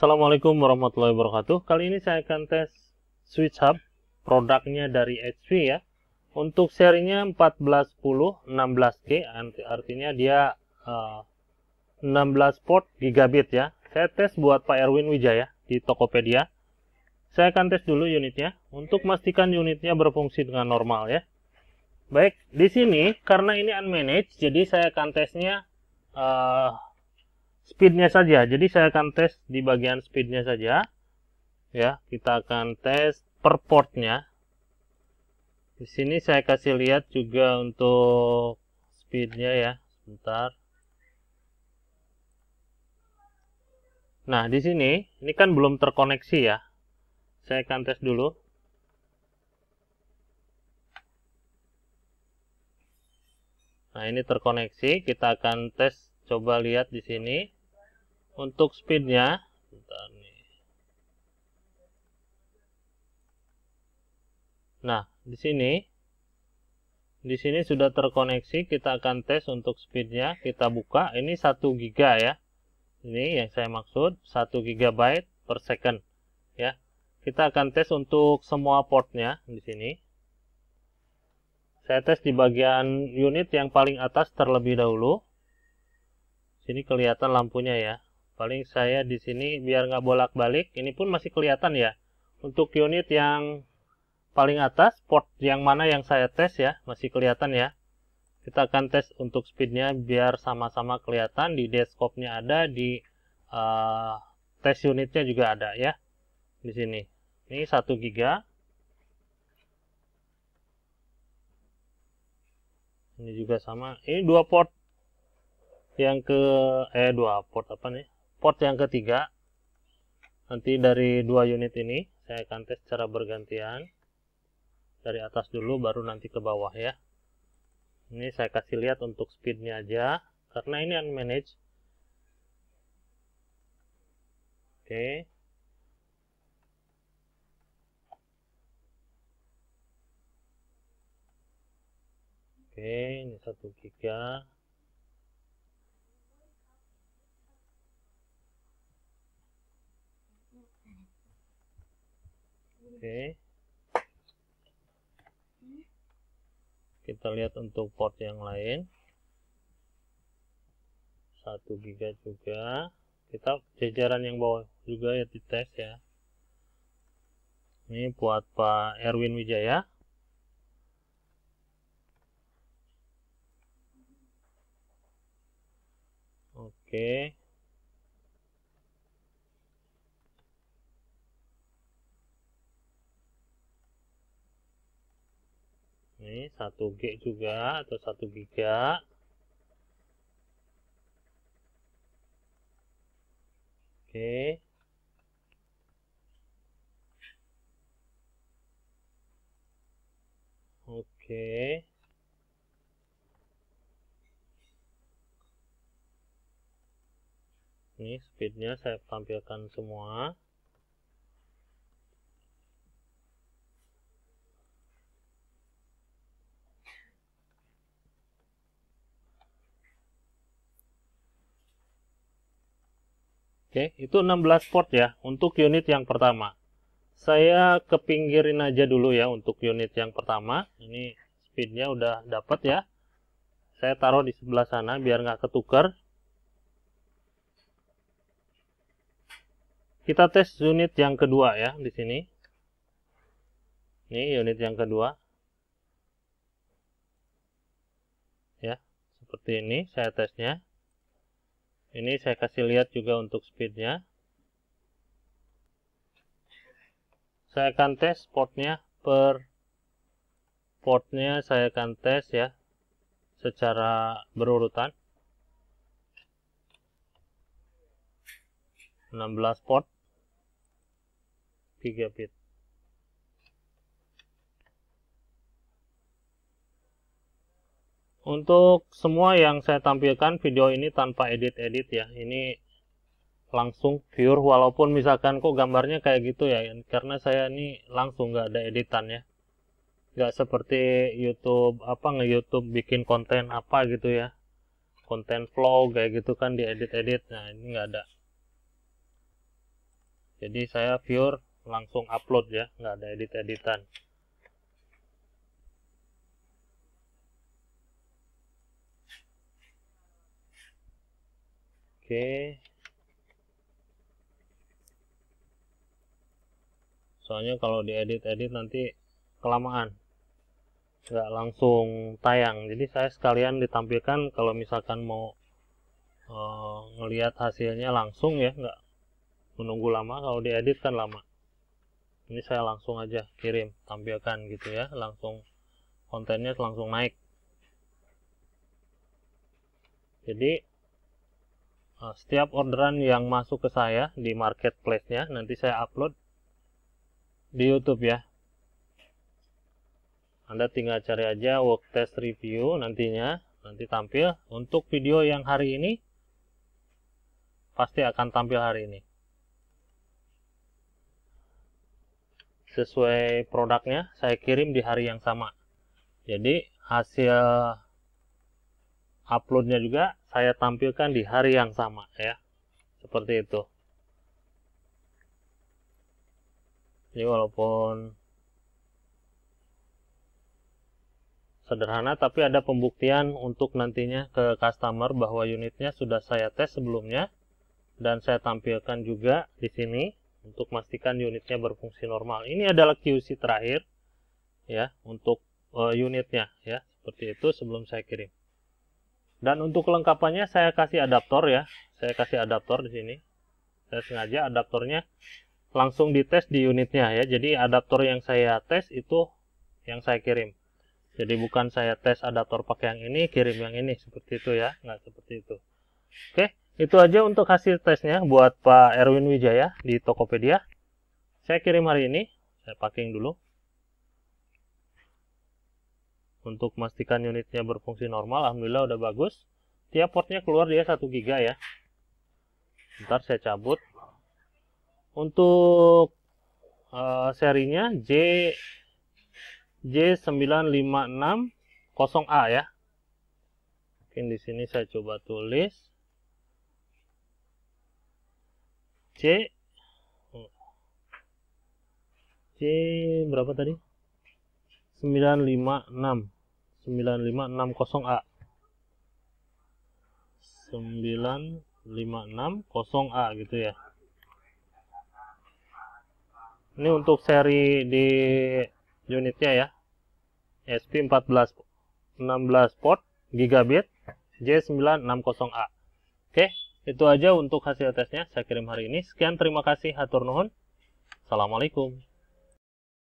Assalamualaikum warahmatullahi wabarakatuh. Kali ini saya akan tes switch hub produknya dari HP ya. Untuk serinya 1410 16G artinya dia uh, eh, 16 port gigabit ya. Saya tes buat Pak Erwin Wijaya di Tokopedia. Saya akan tes dulu unitnya untuk memastikan unitnya berfungsi dengan normal ya. Baik, di sini karena ini unmanaged jadi saya akan tesnya uh, speednya saja. Jadi saya akan tes di bagian speednya saja. Ya, kita akan tes per portnya. Di sini saya kasih lihat juga untuk speednya ya, sebentar. Nah, di sini ini kan belum terkoneksi ya. Saya akan tes dulu. Nah, ini terkoneksi. Kita akan tes coba lihat di sini untuk speednya nah di sini di sini sudah terkoneksi kita akan tes untuk speednya kita buka ini 1 giga ya ini yang saya maksud 1 GB per second ya kita akan tes untuk semua portnya di sini saya tes di bagian unit yang paling atas terlebih dahulu sini kelihatan lampunya ya paling saya di sini biar nggak bolak-balik ini pun masih kelihatan ya untuk unit yang paling atas port yang mana yang saya tes ya masih kelihatan ya kita akan tes untuk speednya biar sama-sama kelihatan di desktopnya ada di uh, tes unitnya juga ada ya di sini ini satu giga ini juga sama ini dua port yang ke eh dua port apa nih port yang ketiga nanti dari dua unit ini saya akan tes secara bergantian dari atas dulu baru nanti ke bawah ya ini saya kasih lihat untuk speednya aja karena ini unmanaged oke oke ini satu giga Oke, kita lihat untuk port yang lain 1 giga juga kita jajaran yang bawah juga ya di tes ya ini buat Pak Erwin Wijaya oke okay. ini 1 G juga atau 1 giga oke okay. oke okay. ini speednya saya tampilkan semua Oke, itu 16 port ya untuk unit yang pertama. Saya kepinggirin aja dulu ya untuk unit yang pertama. Ini speednya udah dapat ya. Saya taruh di sebelah sana biar nggak ketukar. Kita tes unit yang kedua ya di sini. Ini unit yang kedua. Ya, seperti ini saya tesnya ini saya kasih lihat juga untuk speednya saya akan tes portnya per portnya saya akan tes ya secara berurutan 16 port 3 bit Untuk semua yang saya tampilkan video ini tanpa edit-edit ya. Ini langsung pure walaupun misalkan kok gambarnya kayak gitu ya. Karena saya ini langsung nggak ada editan ya. Nggak seperti YouTube apa nge-YouTube bikin konten apa gitu ya. Konten flow kayak gitu kan diedit-edit. Nah, ini nggak ada. Jadi saya pure langsung upload ya, nggak ada edit-editan. okay. soalnya kalau diedit-edit nanti kelamaan nggak langsung tayang jadi saya sekalian ditampilkan kalau misalkan mau e, ngelihat hasilnya langsung ya nggak menunggu lama kalau diedit kan lama ini saya langsung aja kirim tampilkan gitu ya langsung kontennya langsung naik jadi Eh, setiap orderan yang masuk ke saya di marketplace-nya nanti saya upload di YouTube ya. Anda tinggal cari aja work test review nantinya, nanti tampil untuk video yang hari ini pasti akan tampil hari ini. Sesuai produknya saya kirim di hari yang sama. Jadi hasil uploadnya juga saya tampilkan di hari yang sama ya seperti itu Ini walaupun sederhana tapi ada pembuktian untuk nantinya ke customer bahwa unitnya sudah saya tes sebelumnya dan saya tampilkan juga di sini untuk memastikan unitnya berfungsi normal ini adalah QC terakhir ya untuk eh, unitnya ya seperti itu sebelum saya kirim dan untuk kelengkapannya saya kasih adaptor ya. Saya kasih adaptor di sini. Saya sengaja adaptornya langsung dites di unitnya ya. Jadi adaptor yang saya tes itu yang saya kirim. Jadi bukan saya tes adaptor pakai yang ini, kirim yang ini seperti itu ya. Nggak seperti itu. Oke, itu aja untuk hasil tesnya buat Pak Erwin Wijaya di Tokopedia. Saya kirim hari ini. Saya packing dulu untuk memastikan unitnya berfungsi normal alhamdulillah udah bagus tiap portnya keluar dia 1 giga ya ntar saya cabut untuk uh, serinya J J9560A ya mungkin di sini saya coba tulis C hmm. C berapa tadi 956 9560A 9560A gitu ya ini untuk seri di unitnya ya SP14 16 port gigabit J960A oke itu aja untuk hasil tesnya saya kirim hari ini sekian terima kasih hatur nuhun assalamualaikum